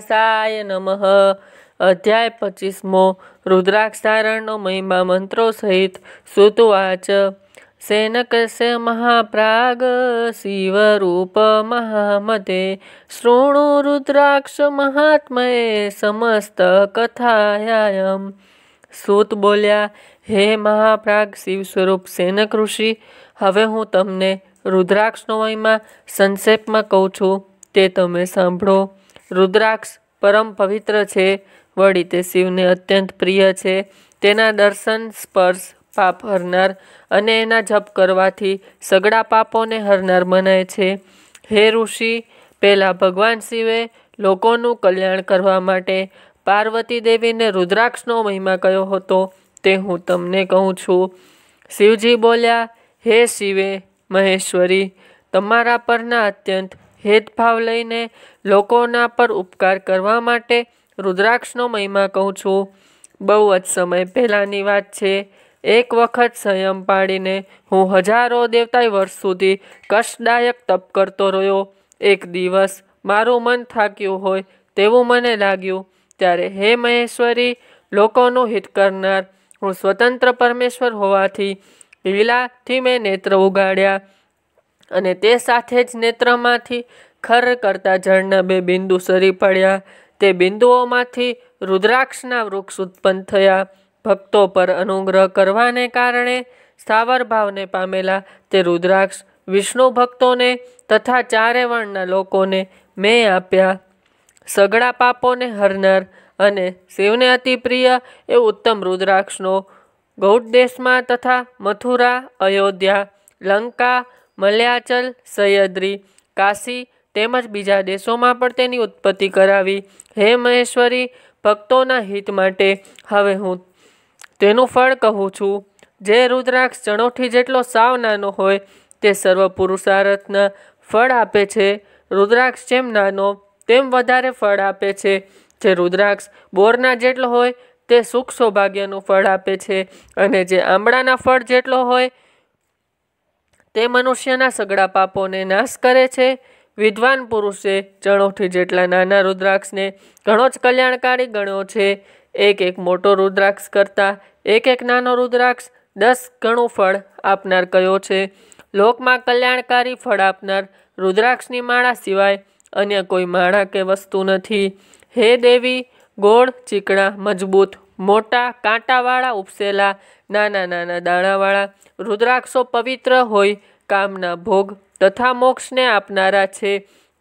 સાય નમઃ અધ્યાય પચીસમો રુદ્રાક્ષ રુદ્રાક્ષારણનો મહિમા મંત્રો સહિત સુતવાચ સેનકસ્ય મહાપ્રાગ શિવ શિવરૂપ મહામદે શૃણુ રુદ્રાક્ષ મહાત્મય સમસ્ત કથાયાયમ સૂત બોલ્યા હે મહાપ્રાગ શિવ સ્વરૂપ સેનક ઋષિ હવે હું તમને રુદ્રાક્ષનો મહિમા સંક્ષેપમાં કહું છું તે તમે સાંભળો રુદ્રાક્ષ પરમ પવિત્ર છે વળી તે શિવને અત્યંત પ્રિય છે તેના દર્શન સ્પર્શ પાપ હરનાર અને એના જપ કરવાથી સગડા પાપોને હરનાર મનાય છે હે ઋષિ પહેલાં ભગવાન શિવે લોકોનું કલ્યાણ કરવા માટે પાર્વતી દેવીને રુદ્રાક્ષનો મહિમા કયો હતો તે હું તમને કહું છું શિવજી બોલ્યા હે શિવે મહેશ્વરી તમારા પરના અત્યંત ભેદભાવ લઈને લોકોના પર ઉપકાર કરવા માટે રુદ્રાક્ષનો મહિમા કહું છું બહુ જ સમય પહેલાંની વાત છે એક વખત સંયમ પાડીને હું હજારો દેવતાય વર્ષ સુધી કષ્ટદાયક તપ કરતો રહ્યો એક દિવસ મારું મન થાક્યું હોય તેવું મને લાગ્યું ત્યારે હે મહેશ્વરી લોકોનું હિત કરનાર હું સ્વતંત્ર પરમેશ્વર હોવાથી લીલાથી મેં નેત્ર ઉગાડ્યા અને તે સાથે જ નેત્રમાંથી ખર કરતા જળના બે બિંદુ સરી પડ્યા તે બિંદુઓમાંથી રુદ્રાક્ષના વૃક્ષ ઉત્પન્ન થયા ભક્તો પર અનુગ્રહ કરવાને કારણે સ્થાવર ભાવને પામેલા તે રુદ્રાક્ષ વિષ્ણુ ભક્તોને તથા ચારે વર્ણના લોકોને મેં આપ્યા સઘળા પાપોને હરનાર અને શિવને અતિ પ્રિય એ ઉત્તમ રુદ્રાક્ષનો ગૌડ દેશમાં તથા મથુરા અયોધ્યા લંકા મલયાચલ સહ્યદ્રી કાશી તેમજ બીજા દેશોમાં પણ તેની ઉત્પત્તિ કરાવી હે મહેશ્વરી ભક્તોના હિત માટે હવે હું તેનું ફળ કહું છું જે રુદ્રાક્ષ ચણોઠી જેટલો સાવ નાનો હોય તે સર્વ પુરુષાર્થના ફળ આપે છે રુદ્રાક્ષ જેમ નાનો તેમ વધારે ફળ આપે છે જે રુદ્રાક્ષ બોરના જેટલો હોય તે સુખ સૌભાગ્યનું ફળ આપે છે અને જે આંબળાના ફળ જેટલો હોય તે મનુષ્યના સગળા પાપોને નાશ કરે છે વિદ્વાન પુરુષે ચણોથી જેટલા નાના રુદ્રાક્ષને ઘણો જ કલ્યાણકારી ગણ્યો છે એક એક મોટો રુદ્રાક્ષ કરતાં એક એક નાનો રુદ્રાક્ષ દસ ગણું ફળ આપનાર કયો છે લોકમાં કલ્યાણકારી ફળ આપનાર રુદ્રાક્ષની માળા સિવાય અન્ય કોઈ માળા કે વસ્તુ નથી હે દેવી ગોળ ચીકણા મજબૂત મોટા કાંટાવાળા ઉપસેલા નાના નાના દાણાવાળા રુદ્રાક્ષો પવિત્ર હોય કામના ભોગ તથા મોક્ષને આપનારા છે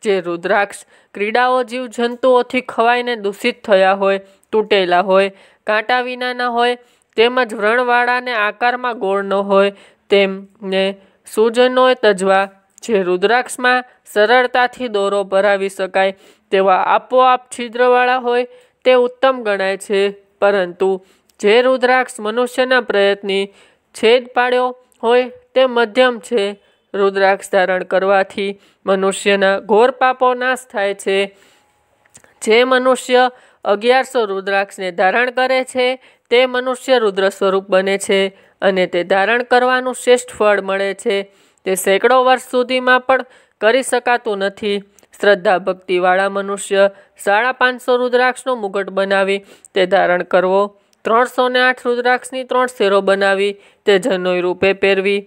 જે રુદ્રાક્ષ ક્રીડાઓ જીવજંતુઓથી ખવાઈને દૂષિત થયા હોય તૂટેલા હોય કાંટા વિનાના હોય તેમજ વ્રણવાળાને આકારમાં ગોળ ન હોય તેમને સૂજનોએ તજવા જે રુદ્રાક્ષમાં સરળતાથી દોરો ભરાવી શકાય તેવા આપોઆપ છિદ્રવાળા હોય તે ઉત્તમ ગણાય છે પરંતુ જે રુદ્રાક્ષ મનુષ્યના પ્રયત્ની છેદ પાડ્યો હોય તે મધ્યમ છે રુદ્રાક્ષ ધારણ કરવાથી મનુષ્યના ઘોર પાપો નાશ થાય છે જે મનુષ્ય અગિયારસો રુદ્રાક્ષને ધારણ કરે છે તે મનુષ્ય રુદ્ર સ્વરૂપ બને છે અને તે ધારણ કરવાનું શ્રેષ્ઠ ફળ મળે છે તે સેંકડો વર્ષ સુધીમાં પણ કરી શકાતું નથી શ્રદ્ધા ભક્તિવાળા મનુષ્ય સાડા પાંચસો રુદ્રાક્ષનો મુગટ બનાવી તે ધારણ કરવો ત્રણસો ને આઠ રુદ્રાક્ષની ત્રણ શેરો બનાવી તે જનોય રૂપે પહેરવી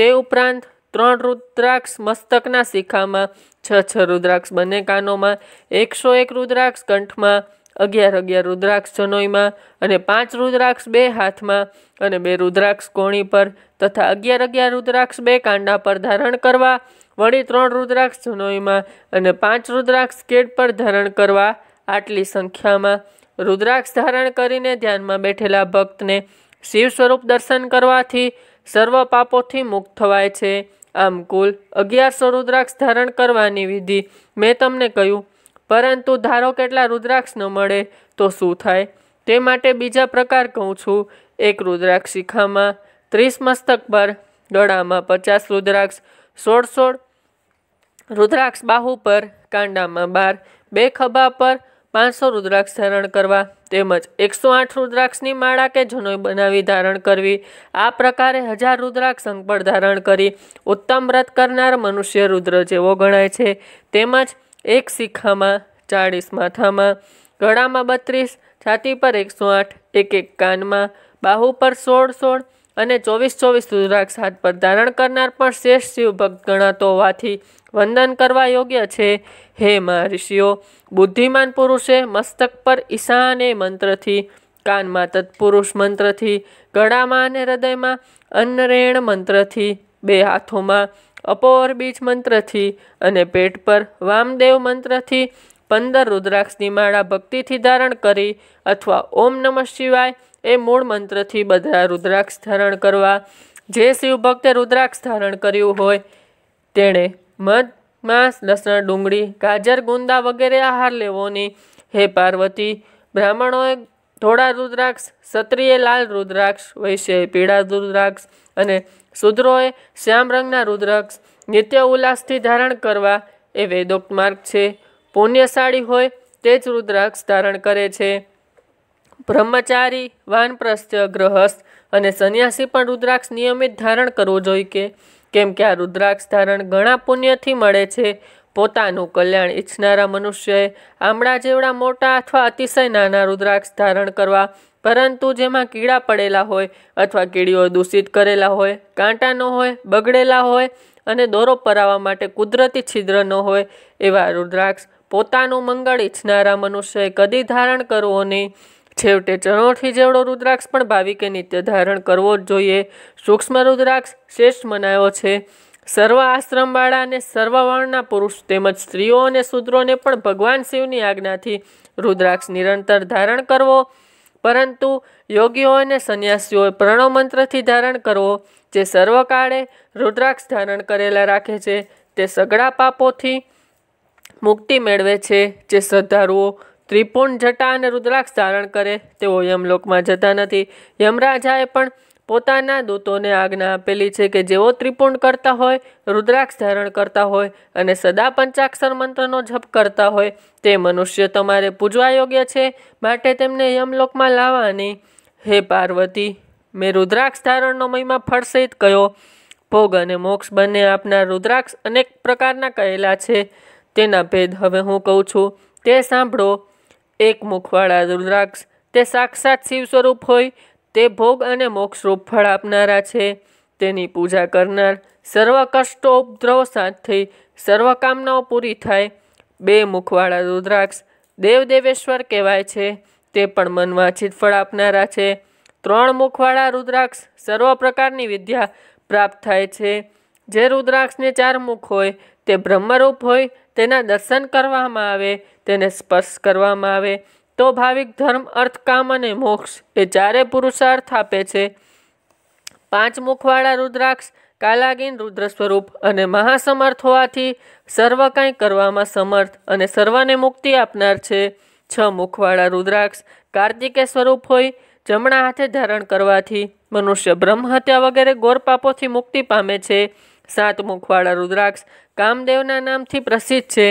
તે ઉપરાંત ત્રણ રુદ્રાક્ષ મસ્તકના શિખામાં છ છ રુદ્રાક્ષ બંને કાનોમાં એકસો એક રુદ્રાક્ષ કંઠમાં અગિયાર અગિયાર રુદ્રાક્ષ જનોઈમાં અને પાંચ રુદ્રાક્ષ બે હાથમાં અને બે રુદ્રાક્ષ કોણી પર તથા અગિયાર અગિયાર રુદ્રાક્ષ બે કાંડા પર ધારણ કરવા વળી ત્રણ રુદ્રાક્ષ જનોઈમાં અને પાંચ રુદ્રાક્ષ કેડ પર ધારણ કરવા આટલી સંખ્યામાં રુદ્રાક્ષ ધારણ કરીને ધ્યાનમાં બેઠેલા ભક્તને શિવ સ્વરૂપ દર્શન કરવાથી સર્વ પાપોથી મુક્ત થવાય છે આમ કુલ અગિયારસો રુદ્રાક્ષ ધારણ કરવાની વિધિ મેં તમને કહ્યું પરંતુ ધારો કેટલા રુદ્રાક્ષ ન મળે તો શું થાય તે માટે બીજા પ્રકાર કહું છું એક રુદ્રાક્ષ શિખામાં ત્રીસ મસ્તક પર ગળામાં પચાસ રુદ્રાક્ષ સોળ સોળ રુદ્રાક્ષ બાહુ પર કાંડામાં બાર બે ખભા પર પાંચસો રુદ્રાક્ષ ધારણ કરવા તેમજ એકસો આઠ રુદ્રાક્ષની માળા કે જનોઈ બનાવી ધારણ કરવી આ પ્રકારે હજાર રુદ્રાક્ષ અંકપળ ધારણ કરી ઉત્તમ વ્રત કરનાર મનુષ્ય રુદ્ર જેવો ગણાય છે તેમજ એક શીખામાં ચાળીસ માથામાં ગળામાં બત્રીસ છાતી પર એકસો આઠ એક એક કાનમાં બાહુ પર સોળ સોળ અને ચોવીસ ચોવીસ રુદ્રાક્ષ હાથ પર ધારણ કરનાર પણ શ્રેષ્ઠ શિવભક્ત ગણાતો હોવાથી વંદન કરવા યોગ્ય છે હે મા ઋષિઓ બુદ્ધિમાન પુરુષે મસ્તક પર ઈશાને મંત્રથી કાનમાં તત્પુરુષ મંત્રથી ગળામાં અને હૃદયમાં અન્નરેણ મંત્રથી બે હાથોમાં અપોવર બીજ મંત્રથી અને પેટ પર વામદેવ મંત્રથી પંદર રુદ્રાક્ષની માળા ભક્તિથી ધારણ કરી અથવા ઓમ નમઃ શિવાય એ મૂળ મંત્રથી બધા રુદ્રાક્ષ ધારણ કરવા જે શિવ ભક્તે રુદ્રાક્ષ ધારણ કર્યું હોય તેણે મધ માંસ લસણ ડુંગળી ગાજર ગુંદા વગેરે આહાર લેવોની હે પાર્વતી બ્રાહ્મણોએ ધોળા રુદ્રાક્ષ ક્ષત્રિય લાલ રુદ્રાક્ષ વૈશ્યએ પીળા રુદ્રાક્ષ અને શુદ્રોએ શ્યામ રંગના રુદ્રાક્ષ નિત્ય ઉલ્લાસથી ધારણ કરવા એ વેદોક્ત માર્ગ છે પુણ્યશાળી હોય તે જ રુદ્રાક્ષ ધારણ કરે છે બ્રહ્મચારી વાનપ્રસ્થ ગ્રહસ્થ અને સંન્યાસી પણ રુદ્રાક્ષ નિયમિત ધારણ કરવો જોઈએ કે કેમ કે આ રુદ્રાક્ષ ધારણ ઘણા પુણ્યથી મળે છે પોતાનું કલ્યાણ ઈચ્છનારા મનુષ્યએ આમળા જેવડા મોટા અથવા અતિશય નાના રુદ્રાક્ષ ધારણ કરવા પરંતુ જેમાં કીડા પડેલા હોય અથવા કીડીઓ દૂષિત કરેલા હોય કાંટા ન હોય બગડેલા હોય અને દોરો પરાવવા માટે કુદરતી છિદ્ર ન હોય એવા રુદ્રાક્ષ પોતાનું મંગળ ઈચ્છનારા મનુષ્યએ કદી ધારણ કરવો નહીં છેવટે ચણોઠી જેવડો રુદ્રાક્ષ પણ ભાવિકે નિત્ય ધારણ કરવો જ જોઈએ સૂક્ષ્મ રુદ્રાક્ષ શ્રેષ્ઠ મનાયો છે સર્વ આશ્રમવાળા અને સર્વવર્ણના પુરુષ તેમજ સ્ત્રીઓ અને શૂદ્રોને પણ ભગવાન શિવની આજ્ઞાથી રુદ્રાક્ષ નિરંતર ધારણ કરવો પરંતુ યોગીઓ અને સંન્યાસીઓએ પ્રણવ મંત્રથી ધારણ કરવો જે સર્વકાળે રુદ્રાક્ષ ધારણ કરેલા રાખે છે તે સગળા પાપોથી મુક્તિ મેળવે છે જે શ્રદ્ધાળુઓ ત્રિપુણ જટા અને રુદ્રાક્ષ ધારણ કરે તેઓ યમલોકમાં જતા નથી યમરાજાએ પણ પોતાના દૂતોને આજ્ઞા આપેલી છે કે જેઓ ત્રિપુણ કરતા હોય રુદ્રાક્ષ ધારણ કરતા હોય અને સદા પંચાક્ષર મંત્રનો જપ કરતા હોય તે મનુષ્ય તમારે પૂજવા યોગ્ય છે માટે તેમને યમલોકમાં લાવવાની હે પાર્વતી મેં રુદ્રાક્ષ ધારણનો મહિમા ફળસહિત કહ્યો ભોગ અને મોક્ષ બંને આપનાર રુદ્રાક્ષ અનેક પ્રકારના કહેલા છે તેના ભેદ હવે હું કહું છું તે સાંભળો એક મુખવાળા રુદ્રાક્ષ તે સાક્ષાત શિવ સ્વરૂપ હોય તે ભોગ અને મોક્ષરૂપ ફળ આપનારા છે તેની પૂજા કરનાર સર્વ કષ્ટો ઉપદ્રવ શાંત થઈ સર્વ પૂરી થાય બે મુખવાળા રુદ્રાક્ષ દેવદેવેશ્વર કહેવાય છે તે પણ મનવાંછિત ફળ આપનારા છે ત્રણ મુખવાળા રુદ્રાક્ષ સર્વ પ્રકારની વિદ્યા પ્રાપ્ત થાય છે જે રુદ્રાક્ષને ચાર મુખ હોય તે બ્રહ્મરૂપ હોય તેના દર્શન કરવામાં આવે તેને સ્પર્શ કરવામાં આવે તો ભાવિક ધર્મ અર્થ કામ અને મોક્ષ એ ચારે પુરુષાર્થ આપે છે પાંચ મુખવાળા રુદ્રાક્ષ કાલાગીન રુદ્ર સ્વરૂપ અને મહાસમર્થ હોવાથી સર્વ કાંઈ કરવામાં સમર્થ અને સર્વને મુક્તિ આપનાર છે છ મુખવાળા રુદ્રાક્ષ કાર્તિકે સ્વરૂપ હોય જમણા હાથે ધારણ કરવાથી મનુષ્ય બ્રહ્મ હત્યા વગેરે ગોરપાપોથી મુક્તિ પામે છે સાત મુખવાળા રુદ્રાક્ષ કામદેવના નામથી પ્રસિદ્ધ છે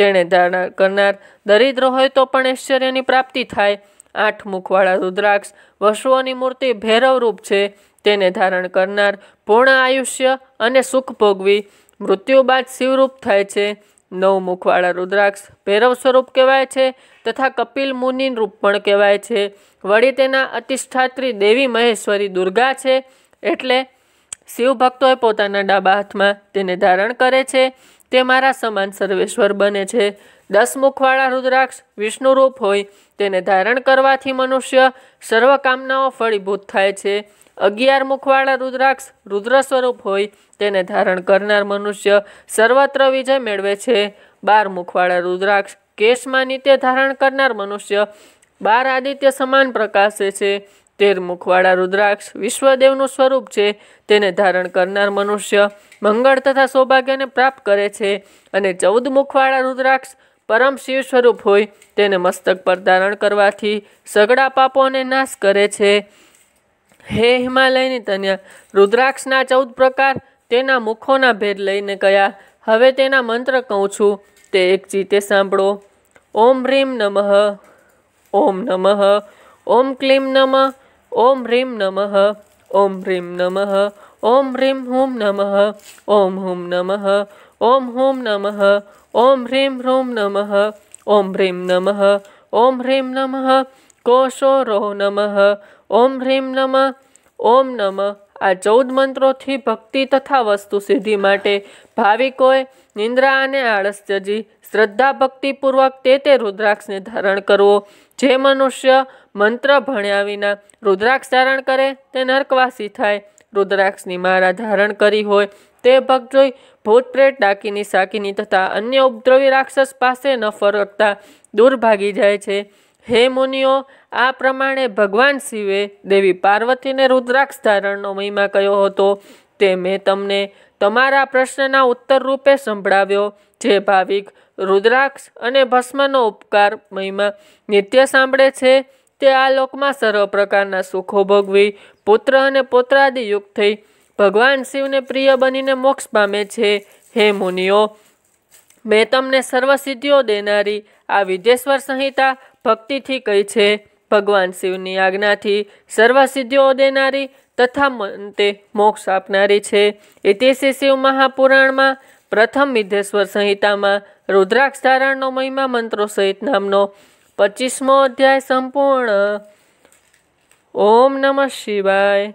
તેણે ધારણા કરનાર દરિદ્ર હોય તો પણ ઐશ્વર્યની પ્રાપ્તિ થાય આઠ મુખવાળા રુદ્રાક્ષ વસુઓની મૂર્તિ ભૈરવરૂપ છે તેને ધારણ કરનાર પૂર્ણ આયુષ્ય અને સુખ ભોગવી મૃત્યુ બાદ શિવરૂપ થાય છે નવ મુખવાળા રુદ્રાક્ષ ભૈરવ સ્વરૂપ કહેવાય છે તથા કપિલ મુનિ રૂપ પણ કહેવાય છે વળી તેના અતિષ્ઠાત્રી દેવી મહેશ્વરી દુર્ગા છે એટલે શિવ ભક્તોએ પોતાના ડાબા હાથમાં તેને ધારણ કરે છે તે મારા સમાન સર્વેશ્વર બને છે દસ મુખવાળા રુદ્રાક્ષ વિષ્ણુરૂપ હોય તેને ધારણ કરવાથી મનુષ્ય સર્વકામનાઓ ફળીભૂત થાય છે અગિયાર મુખવાળા રુદ્રાક્ષ રુદ્ર સ્વરૂપ હોય તેને ધારણ કરનાર મનુષ્ય સર્વત્ર વિજય મેળવે છે બાર મુખવાળા રુદ્રાક્ષ કેશમાં નિત્ય ધારણ કરનાર મનુષ્ય બાર આદિત્ય સમાન પ્રકાશે છે તેર મુખવાળા રુદ્રાક્ષ વિશ્વદેવનું સ્વરૂપ છે તેને ધારણ કરનાર મનુષ્ય મંગળ તથા સૌભાગ્યને પ્રાપ્ત કરે છે અને ચૌદ મુખવાળા રુદ્રાક્ષ પરમ શિવ સ્વરૂપ હોય તેને મસ્તક પર ધારણ કરવાથી સગડા પાપોને નાશ કરે છે હે હિમાલયની તન્યા રુદ્રાક્ષના ચૌદ પ્રકાર તેના મુખોના ભેદ લઈને ગયા હવે તેના મંત્ર કહું છું તે એક ચીતે સાંભળો ઓમ હ્રીમ નમઃ ઓમ નમઃ ઓમ ક્લીમ નમઃ ઓમ રીમ નમઃ ઓમ રીમ નમઃ ઓમ રીમ હુમ નમઃ ઓમ હુમ નમઃ ઓમ હુમ નમઃ ઓમ હ્રીમ હ્રૂમ નમઃ ઓમ હ્રીમ નમઃ ઓમ હ્રીમ નમઃ કોશો રો નમઃ ઓમ હ્રીમ નમઃ ઓમ નમઃ આ ચૌદ મંત્રોથી ભક્તિ તથા વસ્તુ સિદ્ધિ માટે ભાવિકોએ નિંદ્રા અને આળસ્યજી શ્રદ્ધા ભક્તિપૂર્વક તે તે રુદ્રાક્ષને ધારણ કરવો જે મનુષ્ય મંત્ર ભણ્યા વિના રુદ્રાક્ષ ધારણ કરે તે નર્કવાસી થાય રુદ્રાક્ષની મારા ધારણ કરી હોય તે ભગ જોઈ ભૂત પ્રેત ડાકીની સાકીની તથા અન્ય ઉપદ્રવી રાક્ષસ પાસે ન ફરતા દૂર ભાગી જાય છે હે મુનિઓ આ પ્રમાણે ભગવાન શિવે દેવી પાર્વતીને રુદ્રાક્ષ ધારણનો મહિમા કયો હતો તે મેં તમને તમારા પ્રશ્નના ઉત્તર રૂપે સંભળાવ્યો જે ભાવિક રુદ્રાક્ષ અને ભસ્મનો ઉપકાર મહિમા નિત્ય સાંભળે છે તે આ લોકમાં સર્વ પ્રકારના સુખો ભોગવી પુત્ર અને પોત્રાદિયુક્ત થઈ ભગવાન શિવને પ્રિય બનીને મોક્ષ પામે છે હે મુનિઓ મેં તમને સર્વ સિદ્ધિઓ દેનારી આ વિદ્યેશ્વર સંહિતા ભક્તિથી કહી છે ભગવાન શિવની આજ્ઞાથી સર્વ સિદ્ધિઓ દેનારી તથા અંતે મોક્ષ આપનારી છે ઇતિશ્રી શિવ મહાપુરાણમાં પ્રથમ વિદ્યેશ્વર સંહિતામાં રુદ્રાક્ષ ધારણનો મહિમા મંત્રો સહિત નામનો पचीसमो अध्याय सम्पूर्ण ॐ नमः शिवाय